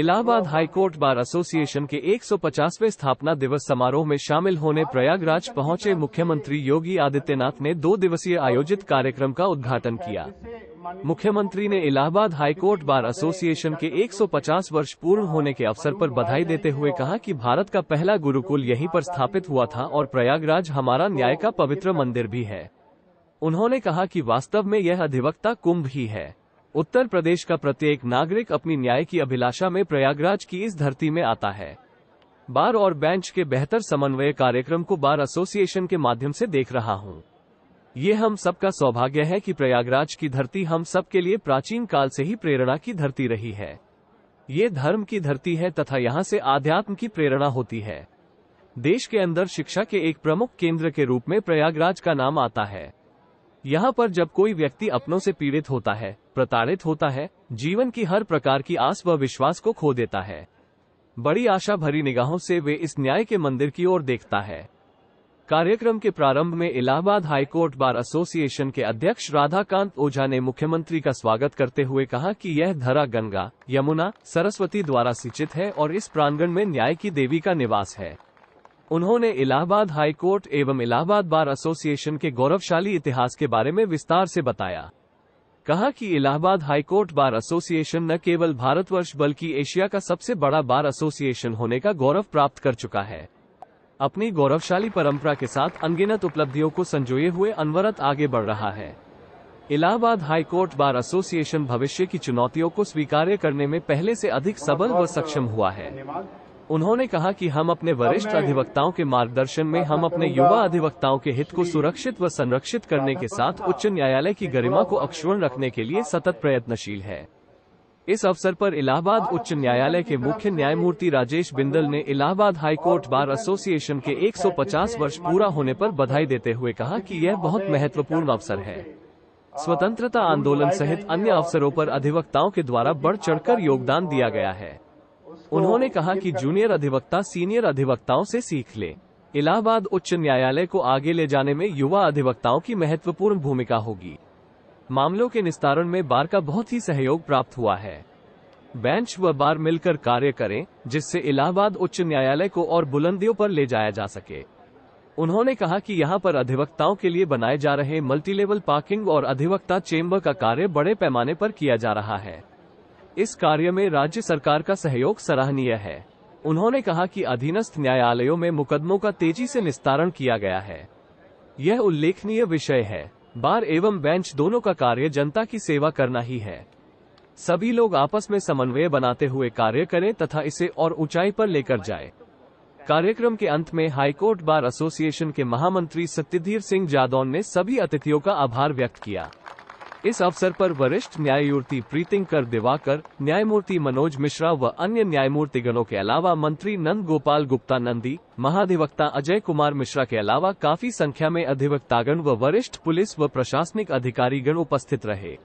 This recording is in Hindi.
इलाहाबाद हाईकोर्ट बार एसोसिएशन के 150वें स्थापना दिवस समारोह में शामिल होने प्रयागराज पहुंचे मुख्यमंत्री योगी आदित्यनाथ ने दो दिवसीय आयोजित कार्यक्रम का उद्घाटन किया मुख्यमंत्री ने इलाहाबाद हाईकोर्ट बार एसोसिएशन के 150 वर्ष पूर्ण होने के अवसर पर बधाई देते हुए कहा कि भारत का पहला गुरुकुल यहीं पर स्थापित हुआ था और प्रयागराज हमारा न्याय का पवित्र मंदिर भी है उन्होंने कहा कि वास्तव में यह अधिवक्ता कुंभ ही है उत्तर प्रदेश का प्रत्येक नागरिक अपनी न्याय की अभिलाषा में प्रयागराज की इस धरती में आता है बार और बेंच के बेहतर समन्वय कार्यक्रम को बार एसोसिएशन के माध्यम से देख रहा हूँ ये हम सबका सौभाग्य है कि प्रयागराज की धरती हम सब के लिए प्राचीन काल से ही प्रेरणा की धरती रही है ये धर्म की धरती है तथा यहाँ से आध्यात्म की प्रेरणा होती है देश के अंदर शिक्षा के एक प्रमुख केंद्र के रूप में प्रयागराज का नाम आता है यहाँ पर जब कोई व्यक्ति अपनों से पीड़ित होता है प्रताड़ित होता है जीवन की हर प्रकार की आस व विश्वास को खो देता है बड़ी आशा भरी निगाहों से वे इस न्याय के मंदिर की ओर देखता है कार्यक्रम के प्रारंभ में इलाहाबाद हाईकोर्ट बार एसोसिएशन के अध्यक्ष राधाकांत ओझा ने मुख्यमंत्री का स्वागत करते हुए कहा कि यह धरा गंगा यमुना सरस्वती द्वारा सिंचित है और इस प्रांगण में न्याय की देवी का निवास है उन्होंने इलाहाबाद हाई कोर्ट एवं इलाहाबाद बार एसोसिएशन के गौरवशाली इतिहास के बारे में विस्तार से बताया कहा कि Allahabad high court bar association न केवल भारतवर्ष बल्कि एशिया का सबसे बड़ा बार एसोसिएशन होने का गौरव प्राप्त कर चुका है अपनी गौरवशाली परंपरा के साथ अनगिनत उपलब्धियों को संजोए हुए अनवरत आगे बढ़ रहा है Allahabad high court bar association भविष्य की चुनौतियों को स्वीकार्य करने में पहले से अधिक सबल व सक्षम हुआ है उन्होंने कहा कि हम अपने वरिष्ठ अधिवक्ताओं के मार्गदर्शन में हम अपने युवा अधिवक्ताओं के हित को सुरक्षित व संरक्षित करने के साथ उच्च न्यायालय की गरिमा को अक्षुण रखने के लिए सतत प्रयत्नशील है इस अवसर पर इलाहाबाद उच्च न्यायालय के मुख्य न्यायमूर्ति राजेश बिंदल ने Allahabad high court bar association के 150 वर्ष पूरा होने पर बधाई देते हुए कहा कि यह बहुत महत्वपूर्ण अवसर है हाँ, स्वतंत्रता आंदोलन सहित अन्य अवसरों पर अधिवक्ताओं के द्वारा बढ़ चढ़कर योगदान दिया गया है उन्होंने कहा कि जूनियर अधिवक्ता सीनियर अधिवक्ताओं से सीख ले इलाहाबाद उच्च न्यायालय को आगे ले जाने में युवा अधिवक्ताओं की महत्वपूर्ण भूमिका होगी मामलों के निस्तारण में बार का बहुत ही सहयोग प्राप्त हुआ है बेंच व बार मिलकर कार्य करें जिससे इलाहाबाद उच्च न्यायालय को और बुलंदियों पर ले जाया जा सके उन्होंने कहा कि यहां पर अधिवक्ताओं के लिए बनाए जा रहे मल्टीलेवल पार्किंग और अधिवक्ता चेम्बर का कार्य बड़े पैमाने पर किया जा रहा है इस कार्य में राज्य सरकार का सहयोग सराहनीय है उन्होंने कहा कि अधीनस्थ न्यायालयों में मुकदमों का तेजी से निस्तारण किया गया है यह उल्लेखनीय विषय है बार एवं बेंच दोनों का कार्य जनता की सेवा करना ही है सभी लोग आपस में समन्वय बनाते हुए कार्य करें तथा इसे और ऊंचाई पर लेकर जाए कार्यक्रम के अंत में हाईकोर्ट बार एसोसिएशन के महामंत्री सत्यधीर सिंह जादौन ने सभी अतिथियों का आभार व्यक्त किया इस अवसर पर वरिष्ठ न्यायमूर्ति प्रीतिंकर दिवाकर न्यायमूर्ति मनोज मिश्रा व अन्य न्यायमूर्तिगणों के अलावा मंत्री नंद गोपाल गुप्ता नंदी महाधिवक्ता अजय कुमार मिश्रा के अलावा काफी संख्या में अधिवक्तागण व वरिष्ठ पुलिस व प्रशासनिक अधिकारीगण उपस्थित रहे